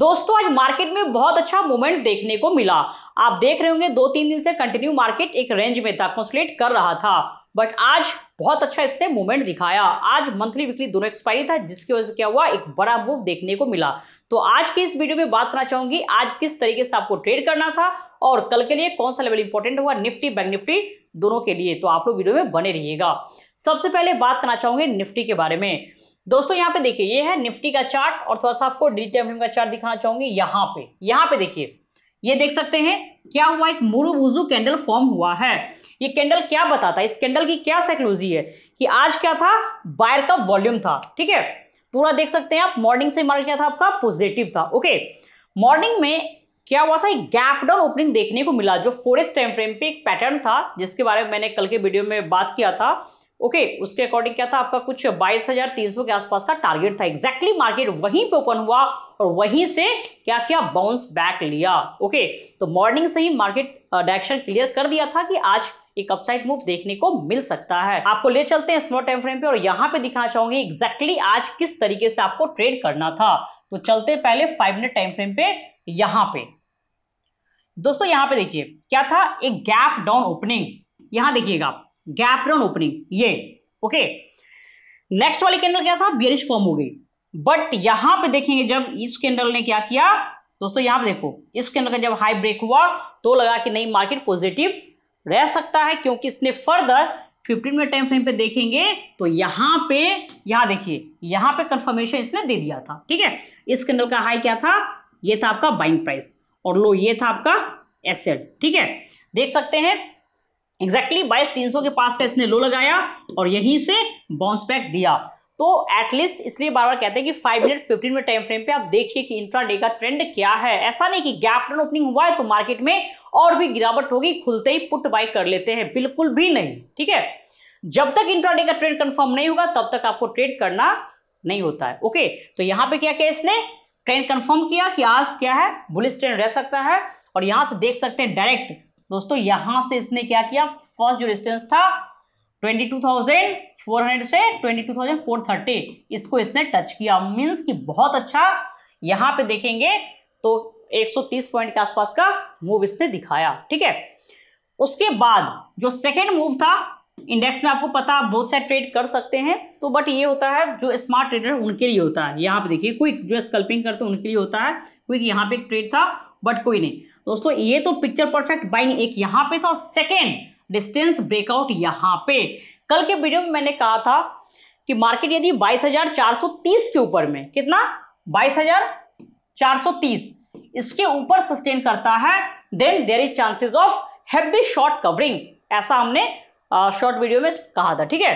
दोस्तों आज मार्केट में बहुत अच्छा मूवमेंट देखने को मिला आप देख रहे होंगे दो तीन दिन से कंटिन्यू मार्केट एक रेंज में था कॉन्सुलेट कर रहा था बट आज बहुत अच्छा इसने मूवमेंट दिखाया आज मंथली वीकली दोनों एक्सपायरी था जिसकी वजह से क्या हुआ एक बड़ा मूव देखने को मिला तो आज के इस वीडियो में बात करना चाहूंगी आज किस तरीके से आपको ट्रेड करना था और कल के लिए कौन सा लेवल इंपॉर्टेंट हुआ निफ्टी बैंक निफ्टी दोनों के लिए तो आप लोग वीडियो में बने रहिएगा सबसे पहले बात करना चाहूंगे निफ्टी के बारे में दोस्तों यहाँ पे देखिए ये है निफ्टी का चार्ट और थोड़ा सा आपको डिजिटल का चार्ट दिखाना चाहूंगी यहाँ पे यहाँ पे देखिए ये देख सकते हैं क्या हुआ एक मुरुबुजू कैंडल फॉर्म हुआ है ये कैंडल क्या बताता है इस कैंडल की क्या साइकोलॉजी है कि आज क्या था बायर का वॉल्यूम था ठीक है पूरा देख सकते हैं आप मॉर्निंग से मार्केट क्या था आपका पॉजिटिव था ओके मॉर्निंग में क्या हुआ था एक गैप डाउन ओपनिंग देखने को मिला जो फोरेस्ट टाइम फ्रेम पे एक पैटर्न था जिसके बारे में मैंने कल के वीडियो में बात किया था ओके okay, उसके अकॉर्डिंग क्या था आपका कुछ बाईस हजार तीन सौ के आसपास का टारगेट था एग्जैक्टली exactly मार्केट वहीं पे ओपन हुआ और वहीं से क्या क्या बाउंस बैक लिया ओके okay, तो मॉर्निंग से ही मार्केट डायरेक्शन क्लियर कर दिया था कि आज एक अपसाइड मूव देखने को मिल सकता है आपको ले चलते हैं स्मॉल टाइम फ्रेम पे और यहाँ पे दिखाना चाहूंगी एग्जैक्टली exactly आज किस तरीके से आपको ट्रेड करना था तो चलते पहले फाइव मिनट टाइम फ्रेम पे यहां पे दोस्तों यहां पे देखिए क्या था एक गैप डाउन ओपनिंग यहां देखिएगा आप गैप डाउन ओपनिंग ये ओके नेक्स्ट वाली कैंडल क्या था बियरिश फॉर्म हो गई बट यहां पे देखेंगे जब इस कैंडल ने क्या किया दोस्तों यहां पे देखो इस कैंडल का जब हाई ब्रेक हुआ तो लगा कि नहीं मार्केट पॉजिटिव रह सकता है क्योंकि इसने further fifteen minute time frame पे देखेंगे तो यहां पे यहां देखिए यहां पे कंफर्मेशन इसने दे दिया था ठीक है इस कैंडल का हाई क्या था ये था आपका बाइंग प्राइस और लो ये था आपका एसेट ठीक है देख सकते हैं एग्जैक्टली बाईस तीन सौ के पास का इसने लो लगाया और यहीं से बाउंस बैक दिया तो एटलीस्ट इसलिए बार बार कहते हैं कि five minute fifteen minute time frame पे आप देखिए कि इंट्राडे का ट्रेंड क्या है ऐसा नहीं कि गैप रन ओपनिंग हुआ है तो मार्केट में और भी गिरावट होगी खुलते ही पुट बाई कर लेते हैं बिल्कुल भी नहीं ठीक है जब तक इंट्राडे का ट्रेंड कंफर्म नहीं होगा तब तक आपको ट्रेड करना नहीं होता है ओके तो यहां पे क्या किया इसने ट्रेन कंफर्म किया कि आज क्या है बुलिस ट्रेन रह सकता है और यहाँ से देख सकते हैं डायरेक्ट दोस्तों यहाँ से इसने क्या किया फर्स्ट जो डिस्टेंस था 22,400 से 22,430 इसको इसने टच किया मीन्स कि बहुत अच्छा यहाँ पे देखेंगे तो 130 पॉइंट के आसपास का मूव इसने दिखाया ठीक है उसके बाद जो सेकेंड मूव था इंडेक्स में आपको पता आप बहुत सारे ट्रेड कर सकते हैं तो बट ये होता है जो स्मार्ट ट्रेडर उनके लिए होता है यहाँ पे देखिए क्विक जो स्कल्पिंग करते हैं उनके लिए होता है क्विक यहाँ पे एक ट्रेड था बट कोई नहीं दोस्तों ये तो पिक्चर परफेक्ट बाइंग एक यहाँ पे था और सेकेंड डिस्टेंस ब्रेकआउट यहाँ पे कल के वीडियो में मैंने कहा था कि मार्केट यदि बाईस के ऊपर में कितना बाईस इसके ऊपर सस्टेन करता है then there is chances of heavy short covering ऐसा हमने शॉर्ट वीडियो में कहा था ठीक है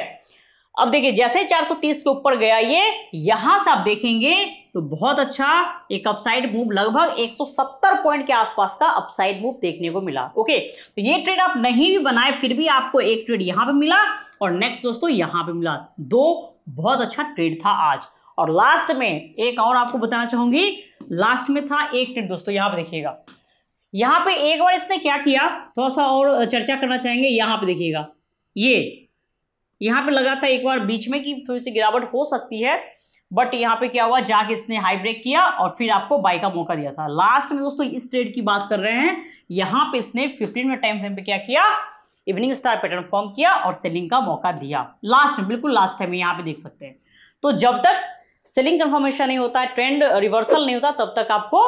अब देखिए जैसे 430 के ऊपर गया ये यहां से आप देखेंगे तो बहुत अच्छा एक अपसाइड मूव लगभग 170 पॉइंट के आसपास का अपसाइड मूव देखने को मिला ओके तो ये ट्रेड आप नहीं भी बनाए फिर भी आपको एक ट्रेड यहां पे मिला और नेक्स्ट दोस्तों यहां पे मिला दो बहुत अच्छा ट्रेड था आज और लास्ट में एक और आपको बताना चाहूंगी लास्ट में था एक ट्रेड दोस्तों यहां पर देखिएगा यहां पर एक बार इसने क्या किया थोड़ा सा और चर्चा करना चाहेंगे यहां पर देखिएगा ये यहाँ पे लगा था एक बार बीच में कि थोड़ी सी गिरावट हो सकती है बट यहाँ पे क्या हुआ जाके इसने हाई ब्रेक किया और फिर आपको बाई का मौका दिया था लास्ट में दोस्तों इस ट्रेड की बात कर रहे हैं यहाँ पे इसने 15 में टाइम फ्रेम पे क्या किया इवनिंग स्टार पैटर्न फॉर्म किया और सेलिंग का मौका दिया लास्ट में बिल्कुल लास्ट टाइम यहाँ पे देख सकते हैं तो जब तक सेलिंग कंफर्मेशन नहीं होता है ट्रेंड रिवर्सल नहीं होता तब तक आपको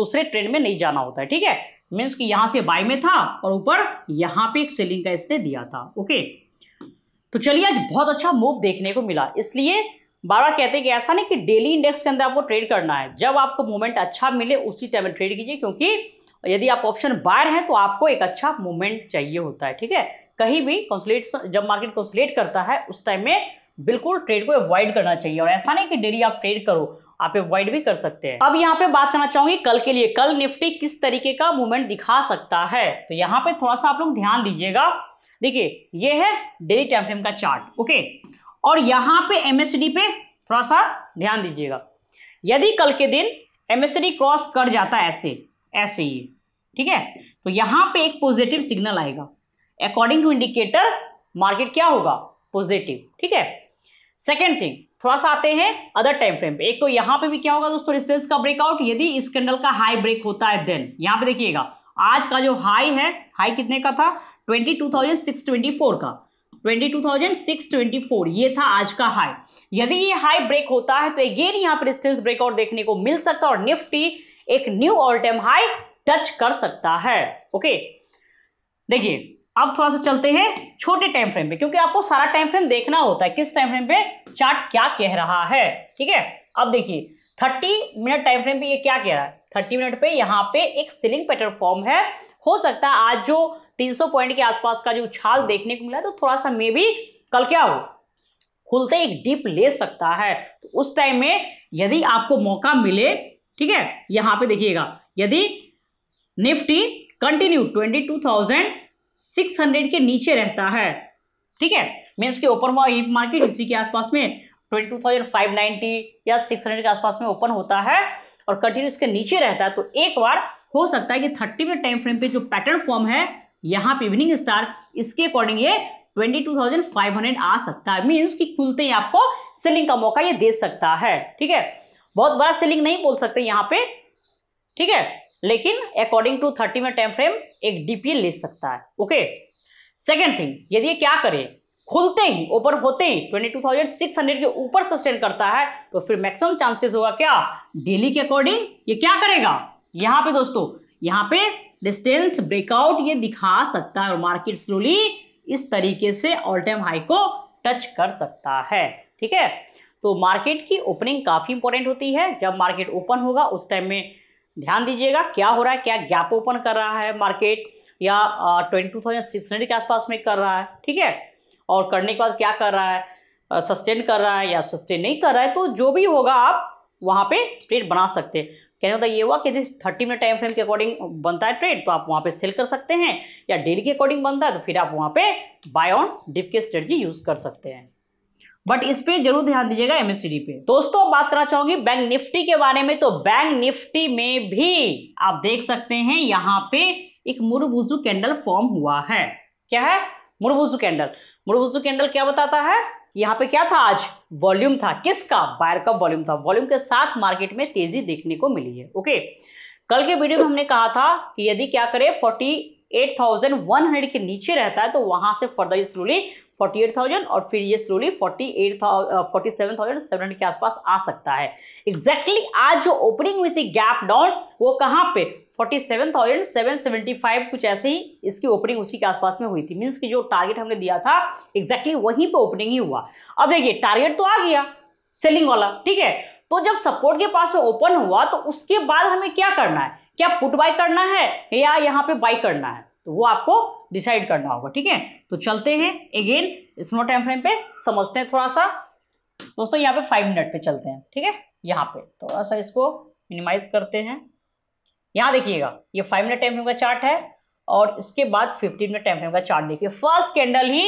दूसरे ट्रेंड में नहीं जाना होता है ठीक है मीन्स कि यहाँ से बाय में था और ऊपर यहाँ पे एक सेलिंग का इसने दिया था ओके तो चलिए आज बहुत अच्छा मूव देखने को मिला इसलिए बार बार कहते हैं कि ऐसा नहीं कि डेली इंडेक्स के अंदर आपको ट्रेड करना है जब आपको मूवमेंट अच्छा मिले उसी टाइम ट्रेड कीजिए क्योंकि यदि आप ऑप्शन बायर हैं तो आपको एक अच्छा मूवमेंट चाहिए होता है ठीक है कहीं भी कंसुलेट जब मार्केट कंसुलेट करता है उस टाइम में बिल्कुल ट्रेड को अवॉइड करना चाहिए और ऐसा नहीं कि डेली आप ट्रेड करो आप अवॉइड भी कर सकते हैं अब यहाँ पे बात करना चाहूंगी कल के लिए कल निफ्टी किस तरीके का मूवमेंट दिखा सकता है तो यहाँ पे थोड़ा सा आप लोग ध्यान दीजिएगा देखिए ये है डेली टाइम फ्रेम का चार्ट ओके और यहाँ पे एमएसडी पे थोड़ा सा ध्यान दीजिएगा यदि कल के दिन एमएसडी क्रॉस कर जाता है ऐसे ऐसे ही ठीक है तो यहाँ पे एक पॉजिटिव सिग्नल आएगा अकॉर्डिंग टू इंडिकेटर मार्केट क्या होगा पॉजिटिव ठीक है सेकेंड थिंग थोड़ा सा आते हैं अदर टाइम फ्रेम पे एक तो यहाँ पे भी क्या होगा दोस्तों रिस्टेंस का ब्रेकआउट यदि इस कैंडल का हाई ब्रेक होता है देन यहाँ पे देखिएगा आज का जो हाई है हाई कितने का था 22,624 का 22,624 ये था आज का हाई यदि ये हाई ब्रेक होता है तो अगेन यहाँ पर रिस्टेंस ब्रेकआउट देखने को मिल सकता है और निफ्टी एक new all time high touch कर सकता है ओके देखिए अब थोड़ा सा चलते हैं छोटे टाइम फ्रेम पे क्योंकि आपको सारा टाइम फ्रेम देखना होता है किस टाइम फ्रेम पे चार्ट क्या कह रहा है ठीक है अब देखिए थर्टी मिनट टाइम फ्रेम पे ये क्या कह रहा है थर्टी मिनट पे यहाँ पे एक सीलिंग पैटर्न फॉर्म है हो सकता है आज जो सौ पॉइंट के आसपास का जो उछाल देखने को मिला तो थोड़ा सा मे भी कल क्या हो खुलते एक डीप ले सकता है तो उस टाइम में यदि आपको मौका मिले ठीक है यहाँ पे देखिएगा यदि nifty continue twenty two thousand six hundred के नीचे रहता है ठीक है मैं के ओपन हुआ ईप मार्केट इसी के आसपास में ट्वेंटी टू थाउजेंड फाइव या सिक्स हंड्रेड के आसपास में ओपन होता है और कंटिन्यू इसके नीचे रहता है तो एक बार हो सकता है कि थर्टी मिनट टाइम फ्रेम पे जो पैटर्न फॉर्म है यहाँ पे इवनिंग स्टार इसके अकॉर्डिंग ये twenty two thousand five hundred आ सकता है मीन्स कि खुलते ही आपको सेलिंग का मौका ये दे सकता है ठीक है बहुत बड़ा सेलिंग नहीं बोल सकते यहाँ पे ठीक है लेकिन अकॉर्डिंग टू थर्टी में टाइम फ्रेम एक डीपी ले सकता है ओके सेकेंड थिंग यदि ये क्या करे खुलते ही ओपन होते ही twenty two thousand six hundred के ऊपर सस्टेन करता है तो फिर मैक्सिमम चांसेस होगा क्या डेली के अकॉर्डिंग ये क्या करेगा यहां पे दोस्तों यहाँ पे डिस्टेंस ब्रेकआउट ये दिखा सकता है और मार्केट स्लोली इस तरीके से ऑल टाइम हाई को टच कर सकता है ठीक है तो मार्केट की ओपनिंग काफ़ी इंपॉर्टेंट होती है जब मार्केट ओपन होगा उस टाइम में ध्यान दीजिएगा क्या हो रहा है क्या गैप ओपन कर रहा है मार्केट या twenty two thousand six hundred के आसपास में कर रहा है ठीक है और करने के बाद क्या कर रहा है सस्टेन कर रहा है या सस्टेन नहीं कर रहा है तो जो भी होगा आप वहाँ पे ट्रेड बना सकते हैं कहने होता मतलब ये हुआ कि यदि थर्टी मिनट टाइम फ्रेम के अकॉर्डिंग बनता है ट्रेड तो आप वहाँ पे सेल कर सकते हैं या डेली के अकॉर्डिंग बनता है तो फिर आप वहाँ पे बाय ऑन डिप के स्ट्रेटजी यूज़ कर सकते हैं बट इस पर जरूर ध्यान दीजिएगा एमएससीडी पे दोस्तों बात करना चाहूंगी बैंक निफ्टी के बारे में तो बैंक निफ्टी में भी आप देख सकते हैं यहाँ पे एक मुरबुजू कैंडल फॉर्म हुआ है क्या है मुरबुजू कैंडल मुरबुजू कैंडल क्या बताता है यहाँ पे क्या था आज वॉल्यूम था किसका बायर का वॉल्यूम था वॉल्यूम के साथ मार्केट में तेजी देखने को मिली है ओके कल के वीडियो में हमने कहा था कि यदि क्या करे 48,100 के नीचे रहता है तो वहां से further slowly forty eight thousand और फिर ये slowly forty eight forty seven thousand seven hundred के आसपास आ सकता है एग्जैक्टली exactly आज जो ओपनिंग हुई थी गैप डाउन वो कहाँ पे forty seven thousand seven seventy five कुछ ऐसे ही इसकी ओपनिंग उसी के आसपास में हुई थी मीन्स कि जो टारगेट हमने दिया था एग्जैक्टली exactly वहीं पे ओपनिंग ही हुआ अब देखिए टारगेट तो आ गया सेलिंग वाला ठीक है तो जब सपोर्ट के पास में ओपन हुआ तो उसके बाद हमें क्या करना है क्या पुट बाई करना है या यहाँ पे बाई करना है तो वो आपको डिसाइड करना होगा ठीक है तो चलते हैं अगेन स्मॉल टाइम फ्रेम पे समझते हैं थोड़ा सा दोस्तों यहाँ पे फाइव मिनट पे चलते हैं ठीक है यहाँ पे थोड़ा सा इसको मिनिमाइज करते हैं यहाँ देखिएगा ये फाइव मिनट टाइम फ्रेम का चार्ट है और इसके बाद फिफ्टीन मिनट टाइम फ्रेम का चार्ट देखिए फर्स्ट कैंडल ही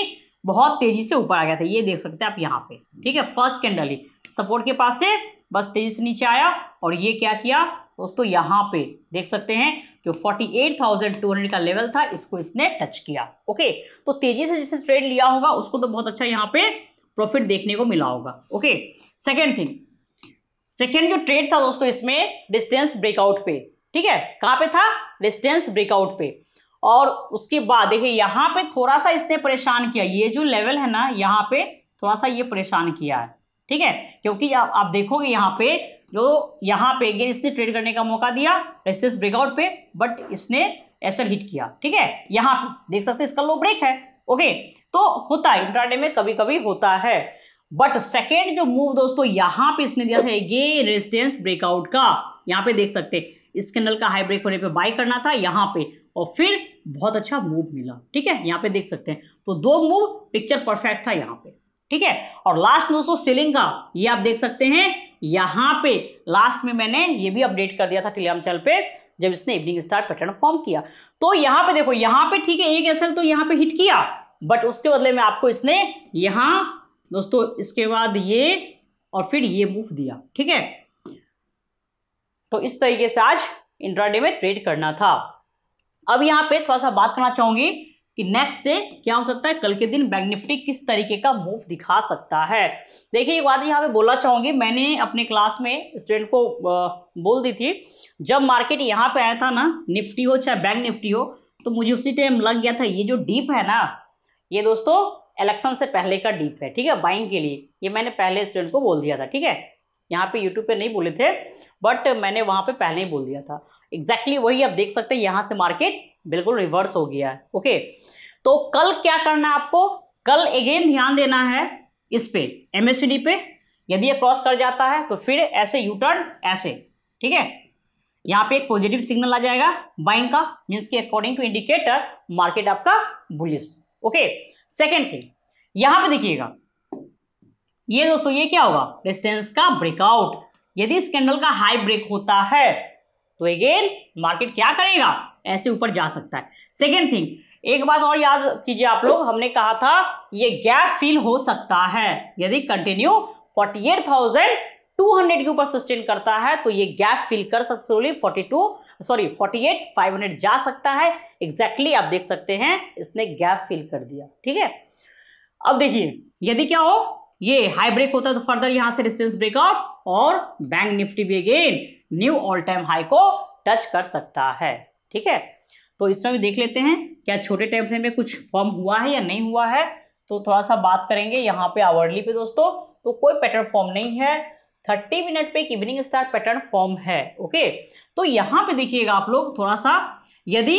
बहुत तेजी से ऊपर आ गया था ये देख सकते हैं आप यहाँ पे ठीक है फर्स्ट कैंडल ही सपोर्ट के पास से बस तेजी से नीचे आया और ये क्या किया दोस्तों यहाँ पे देख सकते हैं जो 48,200 का लेवल था इसको इसने टच किया ओके तो तेजी से जिसे ट्रेड लिया होगा उसको तो बहुत अच्छा यहाँ पे प्रॉफिट देखने को मिला होगा ओके सेकेंड थिंग सेकेंड जो ट्रेड था दोस्तों इसमें डिस्टेंस ब्रेकआउट पे ठीक है कहाँ पे था डिस्टेंस ब्रेकआउट पे और उसके बाद देखिए यहाँ पे थोड़ा सा इसने परेशान किया ये जो लेवल है ना यहाँ पे थोड़ा सा ये परेशान किया है ठीक है क्योंकि आप, आप देखोगे यहाँ पे जो यहाँ पे अगेन इसने ट्रेड करने का मौका दिया रेस्टेंस ब्रेकआउट पे बट इसने ऐसा हिट किया ठीक है यहाँ पे देख सकते इसका लो ब्रेक है ओके तो होता है इंट्राडे में कभी कभी होता है बट सेकेंड जो मूव दोस्तों यहाँ पे इसने दिया था अगेन रेजिस्टेंस ब्रेकआउट का यहाँ पे देख सकते इस कैंडल का हाई ब्रेक होने पे बाय करना था यहाँ पे और फिर बहुत अच्छा मूव मिला ठीक है यहाँ पे देख सकते हैं तो दो मूव पिक्चर परफेक्ट था यहाँ पे ठीक है और लास्ट दोस्तों सेलिंग का ये आप देख सकते हैं यहाँ पे लास्ट में मैंने ये भी अपडेट कर दिया था टेलीग्राम चैनल पे जब इसने इवनिंग स्टार पैटर्न फॉर्म किया तो यहाँ पे देखो यहाँ पे ठीक है एक एस तो यहाँ पे हिट किया बट उसके बदले में आपको इसने यहाँ दोस्तों इसके बाद ये और फिर ये मूव दिया ठीक है तो इस तरीके से आज इंट्राडे में ट्रेड करना था अब यहाँ पे थोड़ा सा बात करना चाहूंगी कि नेक्स्ट डे क्या हो सकता है कल के दिन बैंक निफ्टी किस तरीके का मूव दिखा सकता है देखिए एक बात यहाँ पे बोलना चाहूंगी मैंने अपने क्लास में स्टूडेंट को बोल दी थी जब मार्केट यहाँ पे आया था ना निफ्टी हो चाहे बैंक निफ्टी हो तो मुझे उसी टाइम लग गया था ये जो डीप है ना ये दोस्तों इलेक्शन से पहले का डीप है ठीक है बाइंग के लिए ये मैंने पहले स्टूडेंट को बोल दिया था ठीक है यहाँ पे यूट्यूब पे नहीं बोले थे बट मैंने वहाँ पे पहले ही बोल दिया था एग्जैक्टली exactly वही आप देख सकते हैं यहाँ से मार्केट बिल्कुल रिवर्स हो गया है ओके तो कल क्या करना है आपको कल अगेन ध्यान देना है इस पे एमएसडी पे यदि ये क्रॉस कर जाता है तो फिर ऐसे यू टर्न ऐसे ठीक है यहाँ पे एक पॉजिटिव सिग्नल आ जाएगा बाइंग का मीन्स के अकॉर्डिंग टू इंडिकेटर मार्केट आपका बुलिस ओके सेकेंड थिंग यहां पे देखिएगा ये दोस्तों ये क्या होगा रेस्टेंस का ब्रेकआउट यदि इस कैंडल का हाई ब्रेक होता है तो अगेन मार्केट क्या करेगा ऐसे ऊपर जा सकता है सेकेंड थिंग एक बात और याद कीजिए आप लोग हमने कहा था ये गैप फिल हो सकता है यदि continue forty eight thousand two hundred के ऊपर सस्टेन करता है तो ये गैप फिल कर सकते हो forty two sorry forty eight five hundred जा सकता है एग्जैक्टली exactly आप देख सकते हैं इसने गैप फिल कर दिया ठीक है अब देखिए यदि क्या हो ये हाई ब्रेक होता तो फर्दर यहां से रिस्टेंस ब्रेकआउट और बैंक निफ्टी भी again new all time high को टच कर सकता है ठीक है तो इसमें भी देख लेते हैं क्या छोटे फ्रेम में कुछ फॉर्म हुआ है या नहीं हुआ है तो थोड़ा सा बात करेंगे यहाँ पे आवर्डली पे दोस्तों तो कोई पैटर्न फॉर्म नहीं है थर्टी मिनट पे एक इवनिंग स्टार पैटर्न फॉर्म है ओके तो यहाँ पे देखिएगा आप लोग थोड़ा सा यदि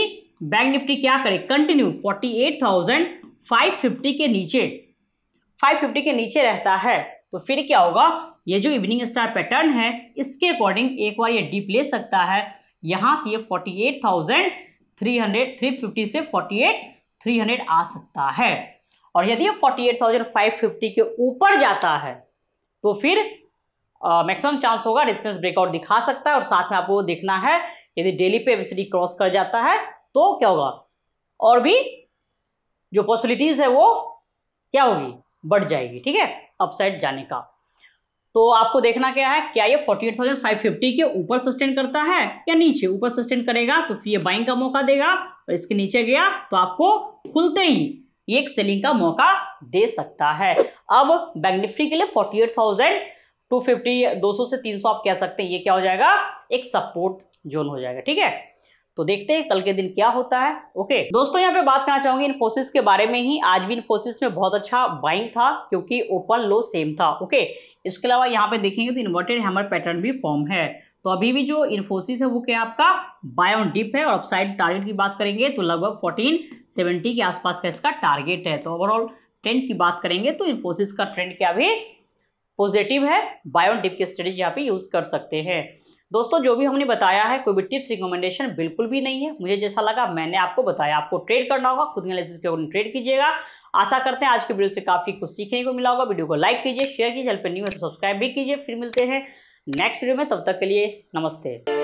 बैंक निफ्टी क्या करे continue forty eight thousand five fifty के नीचे फाइव फिफ्टी के नीचे रहता है तो फिर क्या होगा ये जो इवनिंग स्टार पैटर्न है इसके अकॉर्डिंग एक बार ये डीप ले सकता है यहाँ से ये forty eight thousand three hundred three fifty से फोर्टी एट थ्री हंड्रेड आ सकता है और यदि ये forty eight thousand five fifty के ऊपर जाता है तो फिर मैक्सिमम चांस होगा रेजिस्टेंस ब्रेकआउट दिखा सकता है और साथ में आपको देखना है यदि डेली पे एमसीडी क्रॉस कर जाता है तो क्या होगा और भी जो पॉसिबिलिटीज है वो क्या होगी बढ़ जाएगी ठीक है अपसाइड जाने का तो आपको देखना क्या है क्या ये 48,550 के ऊपर सस्टेन करता है या नीचे ऊपर सस्टेन करेगा तो फिर ये बाइंग का मौका देगा और इसके नीचे गया तो आपको खुलते ही ये एक सेलिंग का मौका दे सकता है अब बैंक निफ्टी के लिए फिफ्टी दो 200 से 300 आप कह सकते हैं ये क्या हो जाएगा एक सपोर्ट जोन हो जाएगा ठीक है तो देखते हैं कल के दिन क्या होता है ओके दोस्तों यहाँ पे बात करना चाहूंगी इन्फोसिस के बारे में ही आज भी इन्फोसिस में बहुत अच्छा बाइंग था क्योंकि ओपन लो सेम था ओके इसके अलावा यहाँ पे देखेंगे तो इन्वर्टेड हैमर पैटर्न भी फॉर्म है तो अभी भी जो इन्फोसिस है वो क्या आपका बाय ऑन डिप है और अपसाइड टारगेट की बात करेंगे तो लगभग फोर्टीन सेवेंटी के आसपास का इसका टारगेट है तो ओवरऑल ट्रेंड की बात करेंगे तो इन्फोसिस का ट्रेंड क्या भी पॉजिटिव है बायोन डिप की स्ट्रेटेजी यहाँ पे यूज कर सकते हैं दोस्तों जो भी हमने बताया है कोई भी टिप्स रिकमेंडेशन बिल्कुल भी नहीं है मुझे जैसा लगा मैंने आपको बताया आपको ट्रेड करना होगा खुद एनालिसिस के अकॉर्डिंग ट्रेड कीजिएगा आशा करते हैं आज के वीडियो से काफी कुछ सीखने को मिला होगा वीडियो को लाइक कीजिए शेयर कीजिए हेल्प न्यू है तो सब्सक्राइब भी कीजिए फिर मिलते हैं नेक्स्ट वीडियो में तब तक के लिए नमस्ते